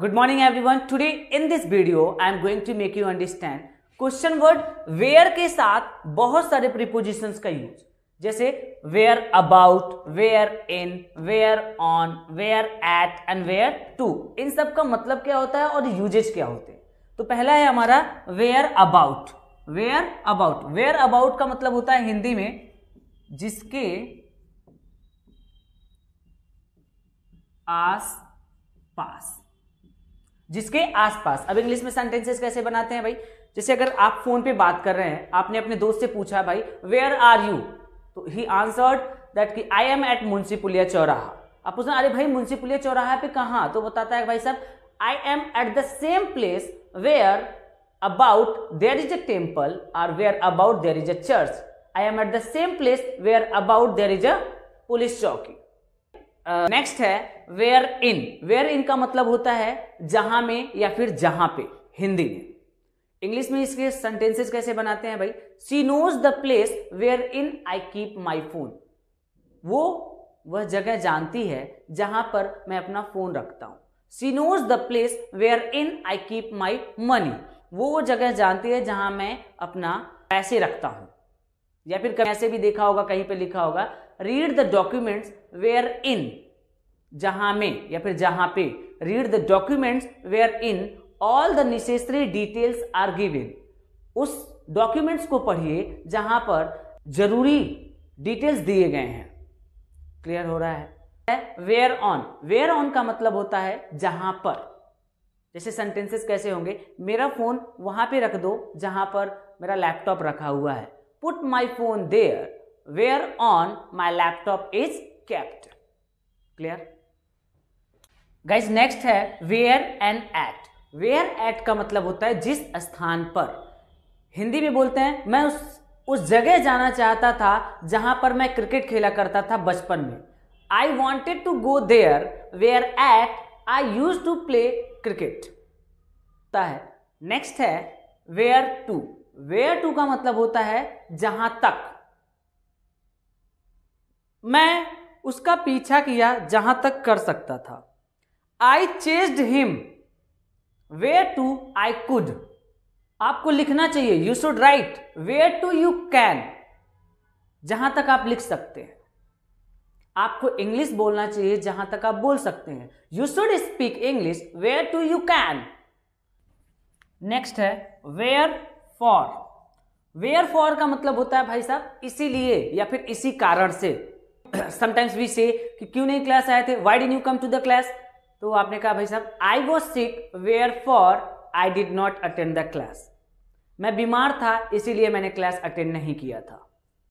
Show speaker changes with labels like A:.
A: morning everyone today in this video I am going to make you understand question word where के साथ बहुत सारे prepositions का use जैसे where about where in where on where at and where to इन सब का मतलब क्या होता है और यूजेज क्या होते हैं तो पहला है हमारा where about where about where about का मतलब होता है हिंदी में जिसके आस पास जिसके आसपास अब इंग्लिश में सेंटेंसेस कैसे बनाते हैं भाई जैसे अगर आप फोन पे बात कर रहे हैं आपने अपने दोस्त से पूछा भाई वेयर आर यू तो ही आंसर्ड दैट कि आई एम एट मुंसिपुलिया चौराहा आप पूछना अरे भाई मुंसिपुलिया चौराहा पे कहा तो बताता है भाई साहब I am at the same place where about there is a temple और where about there is a church I am at the same place where about there is a police चौकी नेक्स्ट है where in where in का मतलब होता है जहां में या फिर जहां पे हिंदी में इंग्लिश में इसके सेंटेंसेस कैसे बनाते हैं भाई she knows the place where in I keep my phone वो वह जगह जानती है जहां पर मैं अपना फोन रखता हूं she knows the place where in I keep my money वो वो जगह जानती है जहां मैं अपना पैसे रखता हूं या फिर कैसे भी देखा होगा कहीं पे लिखा होगा read the documents where in जहां में या फिर जहां पे read the documents where in all the necessary details are given उस डॉक्यूमेंट्स को पढ़िए जहां पर जरूरी डिटेल्स दिए गए हैं क्लियर हो रहा है वेयर ऑन वेयर ऑन का मतलब होता है जहां पर जैसे सेंटेंसेस कैसे होंगे मेरा फोन वहां पे रख दो जहां पर मेरा लैपटॉप रखा हुआ है put my phone there where on my laptop is kept clear guys next है where and at where at का मतलब होता है जिस स्थान पर हिंदी में बोलते हैं मैं उस उस जगह जाना चाहता था जहां पर मैं क्रिकेट खेला करता था बचपन में I wanted to go there where at I use to play cricket है नेक्स्ट है वेयर टू वेयर टू का मतलब होता है जहां तक मैं उसका पीछा किया जहां तक कर सकता था I chased him where to I could आपको लिखना चाहिए you should write where to you can जहां तक आप लिख सकते हैं आपको इंग्लिश बोलना चाहिए जहां तक आप बोल सकते हैं you should speak English where to you can next है वेयर फॉर वेयर फॉर का मतलब होता है भाई साहब इसीलिए या फिर इसी कारण से समटाइम्स वी से कि क्यों नहीं क्लास आए थे why didn't you come to the class तो आपने कहा भाई साहब I was sick where for I did not attend the class मैं बीमार था इसीलिए मैंने क्लास अटेंड नहीं किया था